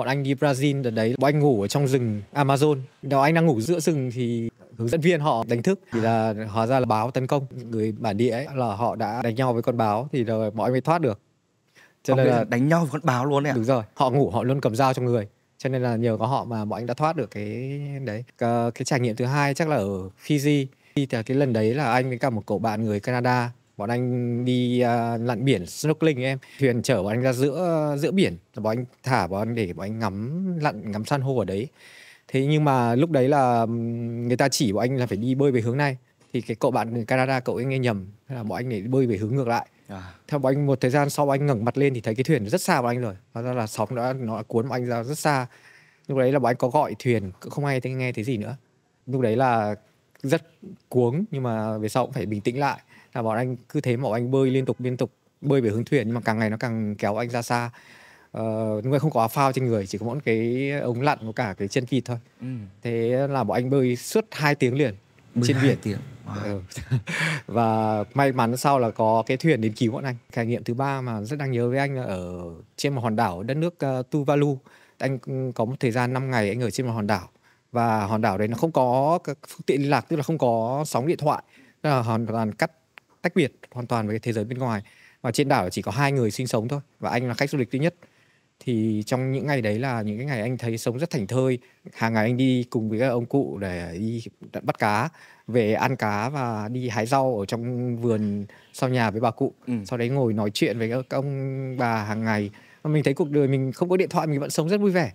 Bọn anh đi Brazil đợt đấy, bọn anh ngủ ở trong rừng Amazon. Đó anh đang ngủ giữa rừng thì hướng dẫn viên họ đánh thức thì là hóa ra là báo tấn công người bản địa ấy là họ đã đánh nhau với con báo thì rồi bọn anh mới thoát được cho nên là đánh nhau với con báo luôn đấy à? đúng rồi họ ngủ họ luôn cầm dao trong người cho nên là nhờ có họ mà bọn anh đã thoát được cái đấy cái, ờ, cái trải nghiệm thứ hai chắc là ở Fiji thì cái lần đấy là anh với cả một cậu bạn người Canada bọn anh đi uh, lặn biển snorkeling em thuyền chở bọn anh ra giữa giữa biển bọn anh thả bọn anh để bọn anh ngắm lặn ngắm san hô ở đấy thế nhưng mà lúc đấy là người ta chỉ bọn anh là phải đi bơi về hướng này thì cái cậu bạn người Canada cậu ấy nghe nhầm là bọn anh để bơi về hướng ngược lại à. theo bọn anh một thời gian sau anh ngẩng mặt lên thì thấy cái thuyền rất xa bọn anh rồi hóa ra là sóng đã nó cuốn bọn anh ra rất xa lúc đấy là bọn anh có gọi thuyền cũng không ai thấy nghe thấy gì nữa lúc đấy là rất cuống nhưng mà về sau cũng phải bình tĩnh lại là bọn anh cứ thế mà bọn anh bơi liên tục liên tục bơi về hướng thuyền nhưng mà càng ngày nó càng kéo anh ra xa uh, ờ, người không có áo phao trên người chỉ có mỗi cái ống lặn có cả cái chân vịt thôi ừ. thế là bọn anh bơi suốt 2 tiếng liền bơi trên biển tiếng. Wow. Ờ. và may mắn sau là có cái thuyền đến cứu bọn anh trải nghiệm thứ ba mà rất đang nhớ với anh là ở trên một hòn đảo đất nước uh, Tuvalu anh ừ, có một thời gian 5 ngày anh ở trên một hòn đảo và hòn đảo đấy nó không có phương tiện liên lạc tức là không có sóng điện thoại tức là hoàn toàn cắt tách biệt hoàn toàn với thế giới bên ngoài và trên đảo chỉ có hai người sinh sống thôi và anh là khách du lịch duy nhất thì trong những ngày đấy là những cái ngày anh thấy sống rất thảnh thơi hàng ngày anh đi cùng với các ông cụ để đi bắt cá về ăn cá và đi hái rau ở trong vườn sau nhà với bà cụ ừ. sau đấy ngồi nói chuyện với các ông bà hàng ngày mình thấy cuộc đời mình không có điện thoại mình vẫn sống rất vui vẻ